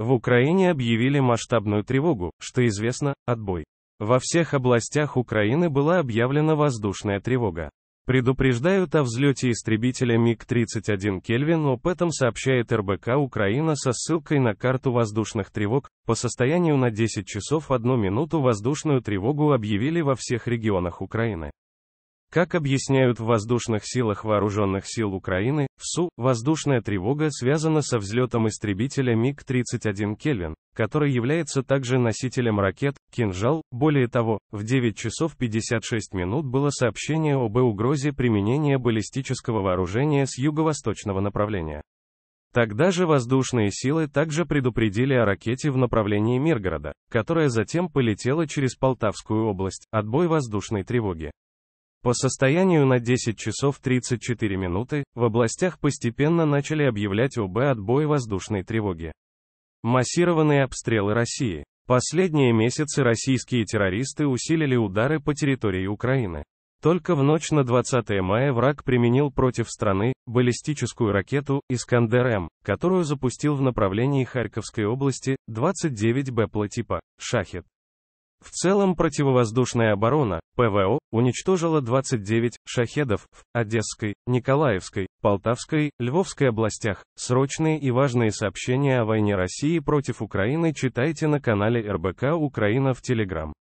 В Украине объявили масштабную тревогу, что известно, отбой. Во всех областях Украины была объявлена воздушная тревога. Предупреждают о взлете истребителя МиГ-31 Кельвин, об этом сообщает РБК Украина со ссылкой на карту воздушных тревог. По состоянию на 10 часов 1 минуту воздушную тревогу объявили во всех регионах Украины. Как объясняют в воздушных силах вооруженных сил Украины, в СУ, воздушная тревога связана со взлетом истребителя МиГ-31 Келвин, который является также носителем ракет «Кинжал». Более того, в 9 часов 56 минут было сообщение об угрозе применения баллистического вооружения с юго-восточного направления. Тогда же воздушные силы также предупредили о ракете в направлении Миргорода, которая затем полетела через Полтавскую область, отбой воздушной тревоги. По состоянию на 10 часов 34 минуты, в областях постепенно начали объявлять ОБ отбой воздушной тревоги. Массированные обстрелы России. Последние месяцы российские террористы усилили удары по территории Украины. Только в ночь на 20 мая враг применил против страны баллистическую ракету «Искандер-М», которую запустил в направлении Харьковской области 29 б типа «Шахет». В целом противовоздушная оборона, ПВО, уничтожила 29 шахедов в Одесской, Николаевской, Полтавской, Львовской областях. Срочные и важные сообщения о войне России против Украины читайте на канале РБК Украина в Телеграм.